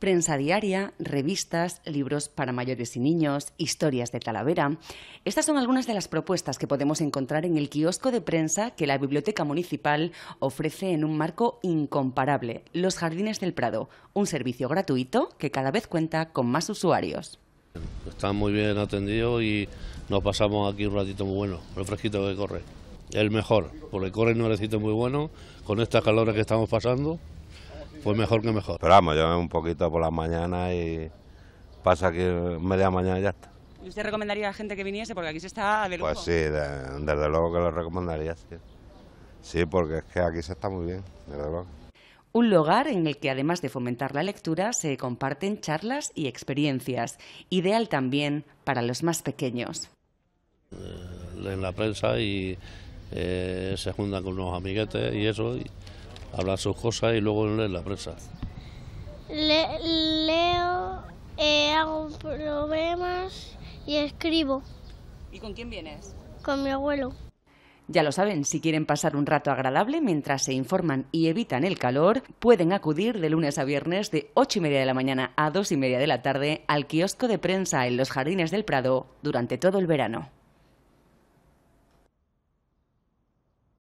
prensa diaria, revistas, libros para mayores y niños, historias de Talavera. Estas son algunas de las propuestas que podemos encontrar en el kiosco de prensa que la Biblioteca Municipal ofrece en un marco incomparable, Los Jardines del Prado, un servicio gratuito que cada vez cuenta con más usuarios. Está muy bien atendido y nos pasamos aquí un ratito muy bueno, el fresquito que corre. El mejor, porque corre un recito muy bueno, con estas calores que estamos pasando. ...fue mejor que mejor. Pero vamos, yo un poquito por la mañana y pasa que media mañana ya está. ¿Y usted recomendaría a la gente que viniese? Porque aquí se está de lujo. Pues sí, desde luego que lo recomendaría, sí. porque es que aquí se está muy bien, desde luego. Un lugar en el que además de fomentar la lectura se comparten charlas y experiencias, ideal también para los más pequeños. Eh, leen la prensa y eh, se juntan con unos amiguetes y eso, hablar sus cosas y luego leer la prensa. leo, eh, hago problemas y escribo. ¿Y con quién vienes? Con mi abuelo. Ya lo saben, si quieren pasar un rato agradable mientras se informan y evitan el calor, pueden acudir de lunes a viernes de 8 y media de la mañana a 2 y media de la tarde al kiosco de prensa en los Jardines del Prado durante todo el verano.